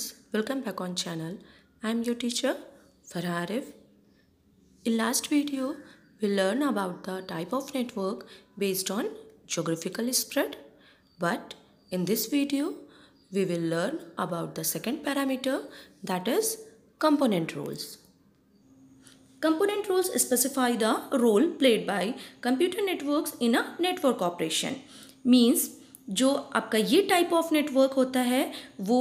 students welcome back on channel i am your teacher farah in last video we learn about the type of network based on geographical spread but in this video we will learn about the second parameter that is component roles component roles specify the role played by computer networks in a network operation means जो आपका ये type of network होता है वो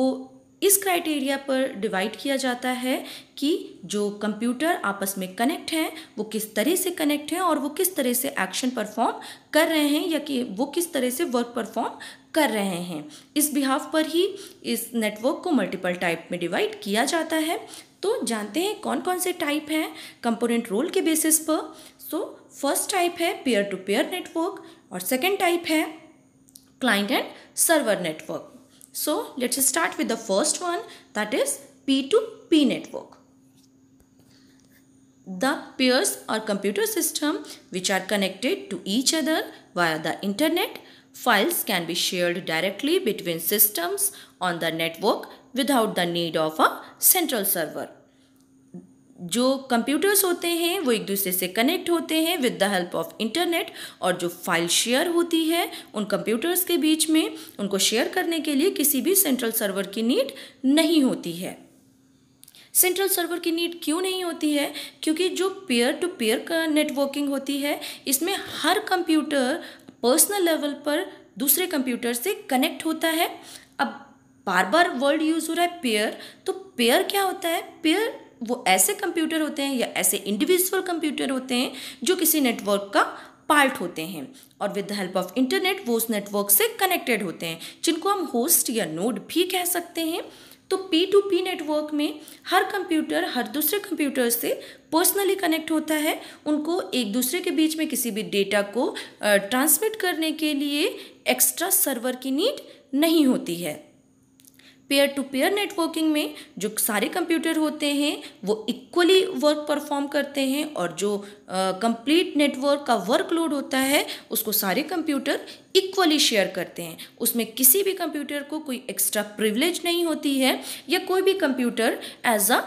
इस criteria पर divide किया जाता है कि जो कंप्यूटर आपस में कनेक्ट हैं वो किस तरह से कनेक्ट हैं और वो किस तरह से एक्शन परफॉर्म कर रहे हैं या कि वो किस तरह से वर्क परफॉर्म कर रहे हैं इस बिहाफ पर ही इस नेटवर्क को मल्टीपल टाइप में डिवाइड किया जाता है तो जानते हैं कौन कौन से टाइप हैं कंपोनेंट रोल के बेसिस पर सो फर्स्ट टाइप है पेयर टू पेयर नेटवर्क और सेकेंड टाइप है client and server network So let's start with the first one that is P2P network. The peers or computer system which are connected to each other via the internet. Files can be shared directly between systems on the network without the need of a central server. जो computers होते हैं वो एक दूसरे से connect होते हैं with the help of internet और जो फाइल शेयर होती है उन कंप्यूटर्स के बीच में उनको शेयर करने के लिए किसी भी सेंट्रल सर्वर की नीड नहीं होती है सेंट्रल सर्वर की नीड क्यों नहीं होती है क्योंकि जो पेयर टू पेयर का नेटवर्किंग होती है इसमें हर कंप्यूटर पर्सनल लेवल पर दूसरे कंप्यूटर से कनेक्ट होता है अब बार बार वर्ड यूज़ हो रहा है पेयर तो पेयर क्या होता है पेयर वो ऐसे कंप्यूटर होते हैं या ऐसे इंडिविजुअल कंप्यूटर होते हैं जो किसी नेटवर्क का पार्ट होते हैं और with the help of internet वो उस नेटवर्क से कनेक्टेड होते हैं जिनको हम होस्ट या नोड भी कह सकते हैं तो पी टू पी नेटवर्क में हर कंप्यूटर हर दूसरे कंप्यूटर से पर्सनली कनेक्ट होता है उनको एक दूसरे के बीच में किसी भी डेटा को ट्रांसमिट करने के लिए एक्स्ट्रा सर्वर की नीड नहीं होती है पेयर टू पेयर नेटवर्किंग में जो सारे कंप्यूटर होते हैं वो इक्वली वर्क परफॉर्म करते हैं और जो कंप्लीट uh, नेटवर्क का वर्कलोड होता है उसको सारे कंप्यूटर इक्वली शेयर करते हैं उसमें किसी भी कंप्यूटर को कोई एक्स्ट्रा प्रिविलेज नहीं होती है या कोई भी computer as a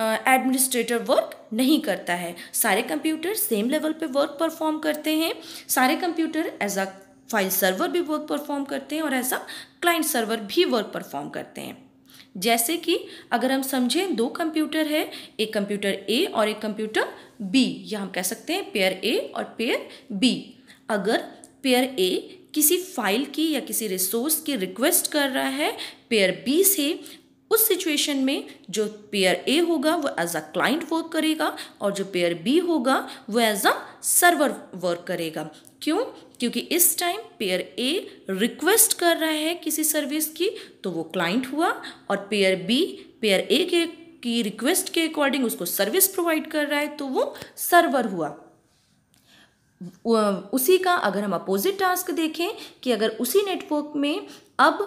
administrator work नहीं करता है सारे कंप्यूटर सेम लेवल पे वर्क परफॉर्म करते हैं सारे computer as a file server भी वर्क परफॉर्म करते हैं और ऐसा क्लाइंट सर्वर भी वर्क परफॉर्म करते हैं जैसे कि अगर हम समझें दो कंप्यूटर है एक कंप्यूटर ए और एक कंप्यूटर बी या हम कह सकते हैं पेयर ए और पेयर बी अगर पेयर ए किसी फाइल की या किसी रिसोर्स की रिक्वेस्ट कर रहा है पेयर बी से उस सिचुएशन में जो पेयर ए होगा वो एज अ क्लाइंट वर्क करेगा और जो पेयर बी होगा वो एज अ सर्वर वर्क करेगा क्यों क्योंकि इस टाइम पेयर ए रिक्वेस्ट कर रहा है किसी सर्विस की तो वो क्लाइंट हुआ और पेयर बी पेयर ए के की रिक्वेस्ट के अकॉर्डिंग उसको सर्विस प्रोवाइड कर रहा है तो वो सर्वर हुआ उसी का अगर हम अपोजिट टास्क देखें कि अगर उसी नेटवर्क में अब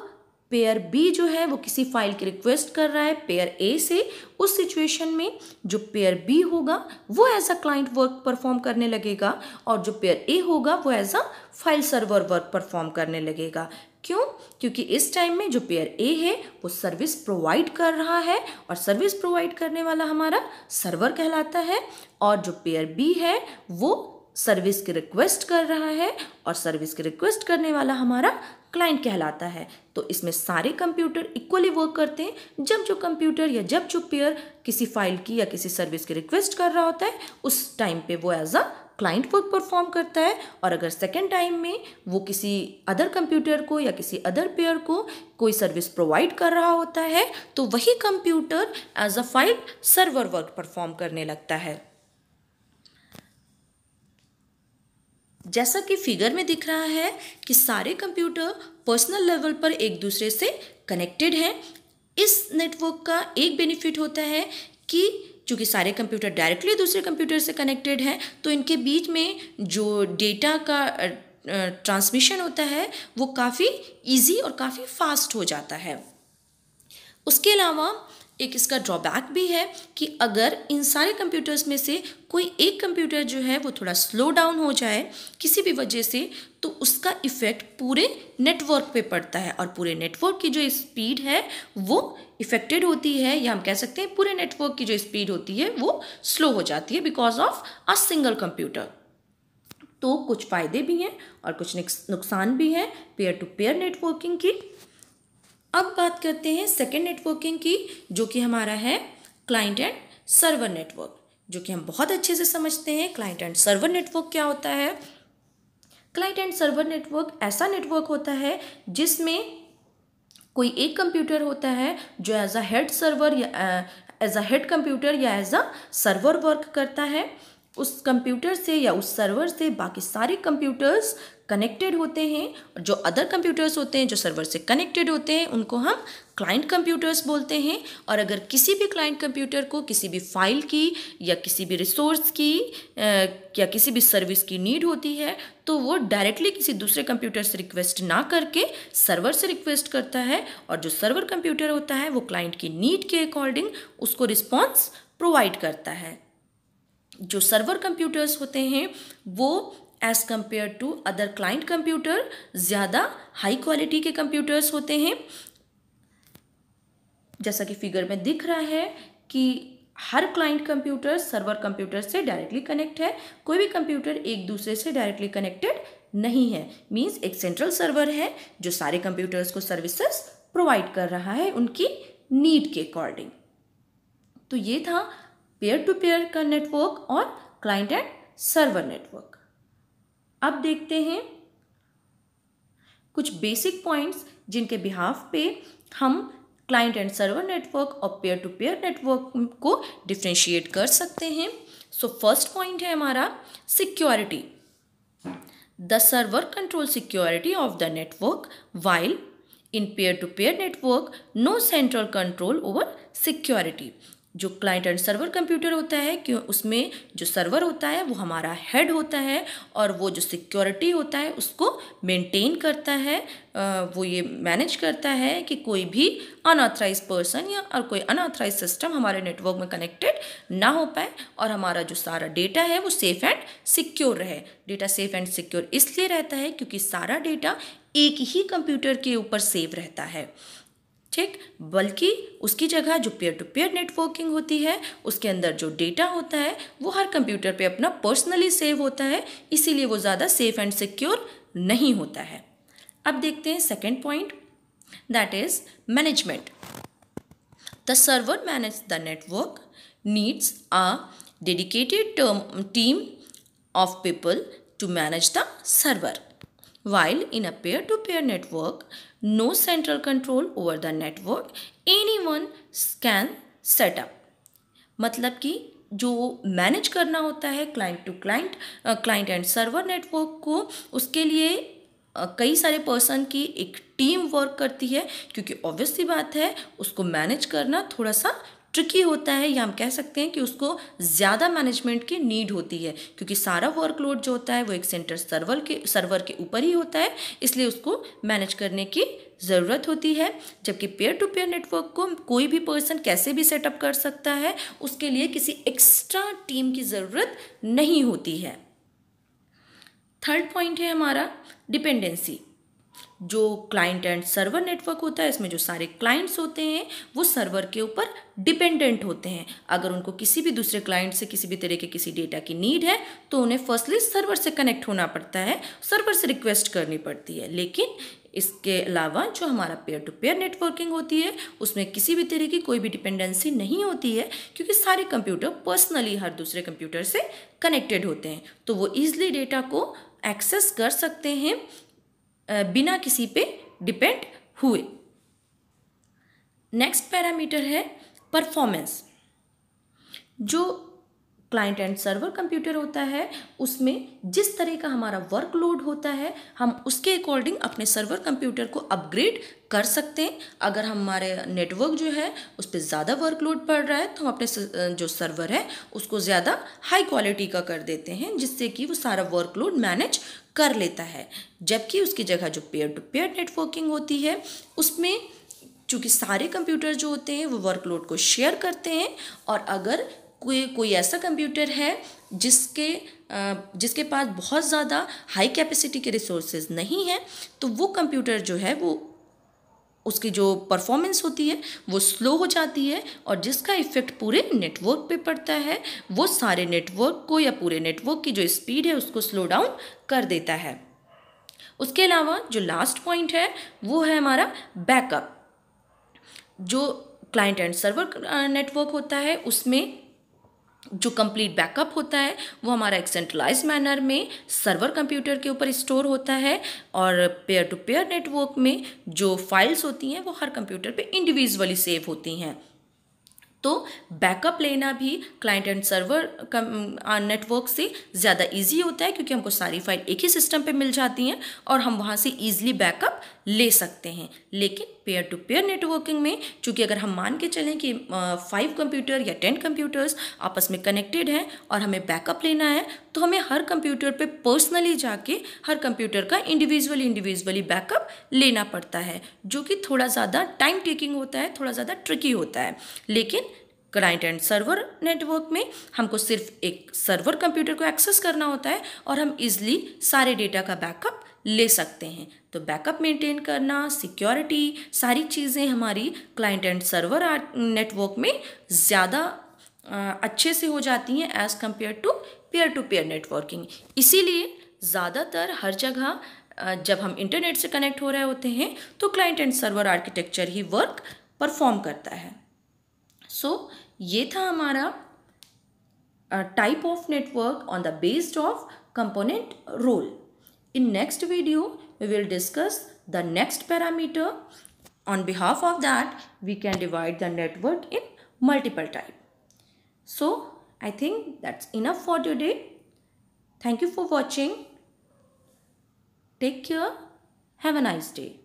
पेयर बी जो है वो किसी फाइल की रिक्वेस्ट कर रहा है पेयर ए से उस सिचुएशन में जो पेयर बी होगा वो as a client work perform करने लगेगा और जो पेयर ए होगा वो as a file server work perform करने लगेगा क्यों क्योंकि इस टाइम में जो पेयर ए है वो सर्विस प्रोवाइड कर रहा है और सर्विस प्रोवाइड करने वाला हमारा सर्वर कहलाता है और जो पेयर बी है वो सर्विस की रिक्वेस्ट कर रहा है और सर्विस की रिक्वेस्ट करने वाला हमारा क्लाइंट कहलाता है तो इसमें सारे कंप्यूटर इक्वली वर्क करते हैं जब जो कंप्यूटर या जब जो पेयर किसी फाइल की या किसी सर्विस की रिक्वेस्ट कर रहा होता है उस टाइम पे वो as a client work perform करता है और अगर सेकेंड टाइम में वो किसी अदर कंप्यूटर को या किसी अदर पेयर को कोई सर्विस प्रोवाइड कर रहा होता है तो वही computer as a file server work perform करने लगता है जैसा कि फिगर में दिख रहा है कि सारे कंप्यूटर पर्सनल लेवल पर एक दूसरे से कनेक्टेड हैं इस नेटवर्क का एक बेनिफिट होता है कि चूँकि सारे कंप्यूटर डायरेक्टली दूसरे कंप्यूटर से कनेक्टेड हैं तो इनके बीच में जो डेटा का ट्रांसमिशन होता है वो काफ़ी इजी और काफ़ी फास्ट हो जाता है उसके अलावा एक इसका ड्रॉबैक भी है कि अगर इन सारे कंप्यूटर्स में से कोई एक कंप्यूटर जो है वो थोड़ा स्लो डाउन हो जाए किसी भी वजह से तो उसका इफ़ेक्ट पूरे नेटवर्क पे पड़ता है और पूरे नेटवर्क की जो स्पीड है वो इफ़ेक्टेड होती है या हम कह सकते हैं पूरे नेटवर्क की जो स्पीड होती है वो स्लो हो जाती है because of a single computer तो कुछ फ़ायदे भी हैं और कुछ नुकसान भी हैं पेयर टू पेयर नेटवर्किंग की अब बात करते हैं सेकेंड नेटवर्किंग की जो कि हमारा है क्लाइंट एंड सर्वर नेटवर्क जो कि हम बहुत अच्छे से समझते हैं क्लाइंट एंड सर्वर नेटवर्क क्या होता है क्लाइंट एंड सर्वर नेटवर्क ऐसा नेटवर्क होता है जिसमें कोई एक कंप्यूटर होता है जो एज अ हेड सर्वर या एज अ हेड कंप्यूटर या एज अ सर्वर वर्क करता है उस कंप्यूटर से या उस सर्वर से बाकी सारे कंप्यूटर्स कनेक्टेड होते हैं और जो अदर कंप्यूटर्स होते हैं जो सर्वर से कनेक्टेड होते हैं उनको हम क्लाइंट कंप्यूटर्स बोलते हैं और अगर किसी भी क्लाइंट कंप्यूटर को किसी भी फाइल की या किसी भी रिसोर्स की या किसी भी सर्विस की नीड होती है तो वो डायरेक्टली किसी दूसरे कंप्यूटर से रिक्वेस्ट ना करके सर्वर से रिक्वेस्ट करता है और जो सर्वर कंप्यूटर होता है वो क्लाइंट की नीड के अकॉर्डिंग उसको रिस्पॉन्स प्रोवाइड करता है जो सर्वर कंप्यूटर्स होते हैं वो as compare to other client computer ज़्यादा हाई क्वालिटी के कंप्यूटर्स होते हैं जैसा कि फिगर में दिख रहा है कि हर क्लाइंट कंप्यूटर सर्वर कंप्यूटर से डायरेक्टली कनेक्ट है कोई भी कंप्यूटर एक दूसरे से डायरेक्टली कनेक्टेड नहीं है मींस एक सेंट्रल सर्वर है जो सारे कंप्यूटर्स को सर्विसेज प्रोवाइड कर रहा है उनकी नीड के अकॉर्डिंग तो ये था पेयर टू पेयर का नेटवर्क और क्लाइंट एंड सर्वर नेटवर्क अब देखते हैं कुछ बेसिक पॉइंट्स जिनके बिहाफ पे हम क्लाइंट एंड सर्वर नेटवर्क और पेयर टू पेयर नेटवर्क को डिफ्रेंशिएट कर सकते हैं सो फर्स्ट पॉइंट है हमारा security the server control security of the network while in pair to pair network no central control over security जो client and server computer होता है क्यों उसमें जो सर्वर होता है वो हमारा हेड होता है और वो जो सिक्योरिटी होता है उसको मेंटेन करता है वो ये मैनेज करता है कि कोई भी अनऑथराइज पर्सन या और कोई अनऑथराइज सिस्टम हमारे नेटवर्क में कनेक्टेड ना हो पाए और हमारा जो सारा डेटा है वो सेफ़ एंड सिक्योर रहे डेटा सेफ़ एंड सिक्योर इसलिए रहता है क्योंकि सारा डेटा एक ही कंप्यूटर के ऊपर सेव रहता है ठीक बल्कि उसकी जगह जो पेयर टू पेयर नेटवर्किंग होती है उसके अंदर जो डेटा होता है वो हर कंप्यूटर पे अपना पर्सनली सेव होता है इसीलिए वो ज़्यादा सेफ एंड सिक्योर नहीं होता है अब देखते हैं second point that is management the server manage the network needs a dedicated team of people to manage the server While in a peer-to-peer network, no central control over the network anyone can set up. मतलब कि जो manage करना होता है client to client client and server network को उसके लिए uh, कई सारे पर्सन की एक टीम वर्क करती है क्योंकि ऑब्वियसली बात है उसको मैनेज करना थोड़ा सा ट्रिकी होता है या हम कह सकते हैं कि उसको ज़्यादा मैनेजमेंट की नीड होती है क्योंकि सारा वर्कलोड जो होता है वो एक सेंटर सर्वर के सर्वर के ऊपर ही होता है इसलिए उसको मैनेज करने की ज़रूरत होती है जबकि पेयर टू पेयर नेटवर्क को कोई भी पर्सन कैसे भी सेटअप कर सकता है उसके लिए किसी एक्स्ट्रा टीम की ज़रूरत नहीं होती है थर्ड पॉइंट है हमारा डिपेंडेंसी जो क्लाइंट एंड सर्वर नेटवर्क होता है इसमें जो सारे क्लाइंट्स होते हैं वो सर्वर के ऊपर डिपेंडेंट होते हैं अगर उनको किसी भी दूसरे क्लाइंट से किसी भी तरह के किसी डेटा की नीड है तो उन्हें फर्स्टली सर्वर से कनेक्ट होना पड़ता है सर्वर से रिक्वेस्ट करनी पड़ती है लेकिन इसके अलावा जो हमारा पेयर टू पेयर नेटवर्किंग होती है उसमें किसी भी तरह की कोई भी डिपेंडेंसी नहीं होती है क्योंकि सारे कंप्यूटर पर्सनली हर दूसरे कंप्यूटर से कनेक्टेड होते हैं तो वो ईजिली डेटा को एक्सेस कर सकते हैं बिना किसी पे डिपेंड हुए नेक्स्ट पैरामीटर है परफॉर्मेंस जो क्लाइंट एंड सर्वर कंप्यूटर होता है उसमें जिस तरह का हमारा वर्कलोड होता है हम उसके अकॉर्डिंग अपने सर्वर कंप्यूटर को अपग्रेड कर सकते हैं अगर हमारे नेटवर्क जो है उस पर ज़्यादा वर्कलोड पड़ रहा है तो हम अपने जो सर्वर है उसको ज़्यादा हाई क्वालिटी का कर देते हैं जिससे कि वो सारा वर्कलोड मैनेज कर लेता है जबकि उसकी जगह जो पेयर टू पेयर नेटवर्किंग होती है उसमें चूँकि सारे कंप्यूटर जो होते हैं वो वर्कलोड को शेयर करते हैं और अगर कोई कोई ऐसा कंप्यूटर है जिसके जिसके पास बहुत ज़्यादा हाई कैपेसिटी के रिसोर्सेज नहीं हैं तो वो कंप्यूटर जो है वो उसकी जो परफॉर्मेंस होती है वो स्लो हो जाती है और जिसका इफ़ेक्ट पूरे नेटवर्क पे पड़ता है वो सारे नेटवर्क को या पूरे नेटवर्क की जो स्पीड है उसको स्लो डाउन कर देता है उसके अलावा जो लास्ट पॉइंट है वो है हमारा बैकअप जो क्लाइंट एंड सर्वर नेटवर्क होता है उसमें जो कंप्लीट बैकअप होता है वो हमारा एक सेंट्रलाइज मैनर में सर्वर कंप्यूटर के ऊपर स्टोर होता है और पेयर टू पेयर नेटवर्क में जो फाइल्स होती हैं वो हर कंप्यूटर पे इंडिविजुअली सेव होती हैं तो बैकअप लेना भी क्लाइंट एंड सर्वर नेटवर्क से ज़्यादा इजी होता है क्योंकि हमको सारी फाइल एक ही सिस्टम पे मिल जाती हैं और हम वहाँ से ईजिली बैकअप ले सकते हैं लेकिन पेयर टू पेयर नेटवर्किंग में चूँकि अगर हम मान के चलें कि फाइव कंप्यूटर या टेन कंप्यूटर्स आपस में कनेक्टेड हैं और हमें बैकअप लेना है तो हमें हर कंप्यूटर पे पर्सनली जाके हर कंप्यूटर का इंडिविजुअल इंडिविजुअली बैकअप लेना पड़ता है जो कि थोड़ा ज़्यादा टाइम टेकिंग होता है थोड़ा ज़्यादा ट्रिकी होता है लेकिन क्लाइंट एंड सर्वर नेटवर्क में हमको सिर्फ एक सर्वर कंप्यूटर को एक्सेस करना होता है और हम इजली सारे डेटा का बैकअप ले सकते हैं तो बैकअप मेंटेन करना सिक्योरिटी सारी चीज़ें हमारी क्लाइंट एंड सर्वर नेटवर्क में ज़्यादा अच्छे से हो जाती हैं as compare to pair to pair networking इसीलिए ज़्यादातर हर जगह जब हम इंटरनेट से कनेक्ट हो रहे होते हैं तो क्लाइंट एंड सर्वर आर्किटेक्चर ही वर्क परफॉर्म करता है सो so, ये था हमारा type of network on the based of component role In next video, we will discuss the next parameter. On behalf of that, we can divide the network in multiple type. So, I think that's enough for today. Thank you for watching. Take care. Have a nice day.